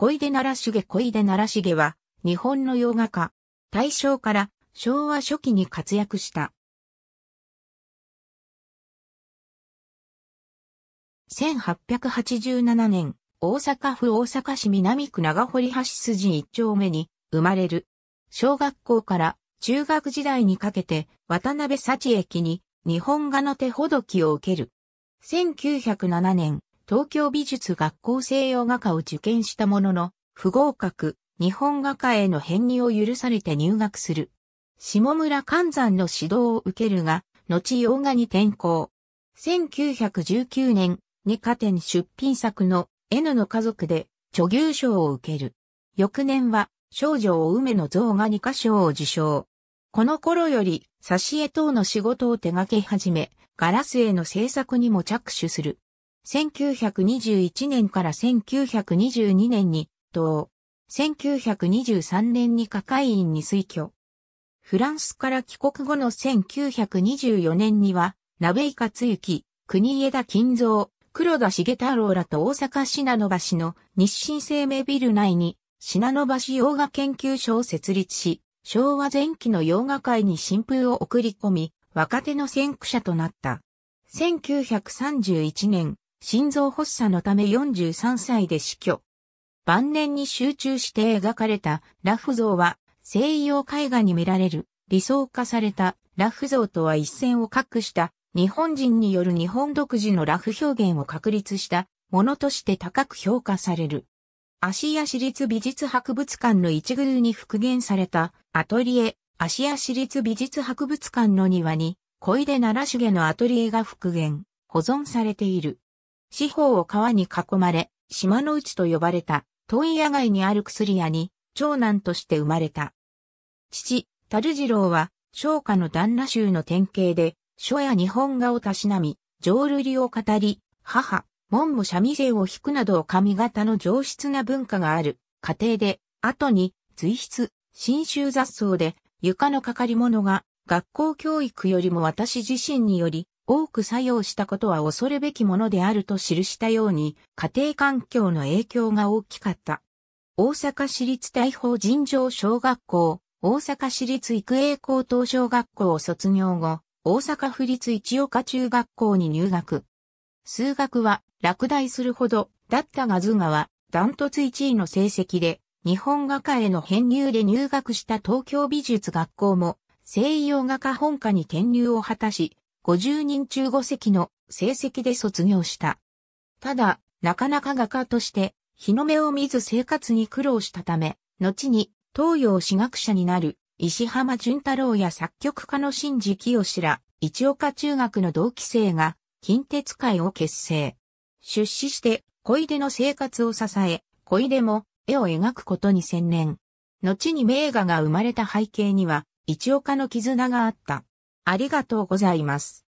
小出奈良重小出奈良重は、日本の洋画家。大正から昭和初期に活躍した。1887年、大阪府大阪市南区長堀橋筋一丁目に生まれる。小学校から中学時代にかけて渡辺幸駅に日本画の手ほどきを受ける。1907年、東京美術学校西洋画科を受験したものの、不合格、日本画科への編入を許されて入学する。下村寛山の指導を受けるが、後洋画に転校。1919年、二課展出品作の N の家族で著牛賞を受ける。翌年は少女を梅の像が二課賞を受賞。この頃より挿絵等の仕事を手掛け始め、ガラス絵の制作にも着手する。1921年から1922年に、同、1923年に科会員に推挙。フランスから帰国後の1924年には、鍋井克行、国枝金蔵、黒田重太郎らと大阪品野橋の日清生命ビル内に、品野橋洋画研究所を設立し、昭和前期の洋画界に新風を送り込み、若手の先駆者となった。1931年、心臓発作のため43歳で死去。晩年に集中して描かれたラフ像は西洋絵画に見られる理想化されたラフ像とは一線を画した日本人による日本独自のラフ表現を確立したものとして高く評価される。芦屋市立美術博物館の一宮に復元されたアトリエ芦屋市立美術博物館の庭に小出奈良茂のアトリエが復元、保存されている。四方を川に囲まれ、島の内と呼ばれた、問屋街にある薬屋に、長男として生まれた。父、樽次郎は、商家の旦那衆の典型で、書や日本画をたしなみ、浄瑠璃を語り、母、門も三味線を弾くなど髪型の上質な文化がある、家庭で、後に、随筆、新州雑草で、床のかかり物が、学校教育よりも私自身により、多く作用したことは恐るべきものであると記したように、家庭環境の影響が大きかった。大阪市立大法尋常小学校、大阪市立育英高等小学校を卒業後、大阪府立一岡中学校に入学。数学は落第するほどだったが図画はダントツ1位の成績で、日本画家への編入で入学した東京美術学校も西洋画家本科に転入を果たし、50人中5席の成績で卒業した。ただ、なかなか画家として日の目を見ず生活に苦労したため、後に東洋史学者になる石浜淳太郎や作曲家の新次清ら、一岡中学の同期生が近鉄会を結成。出資して小出の生活を支え、小出も絵を描くことに専念。後に名画が生まれた背景には、一岡の絆があった。ありがとうございます。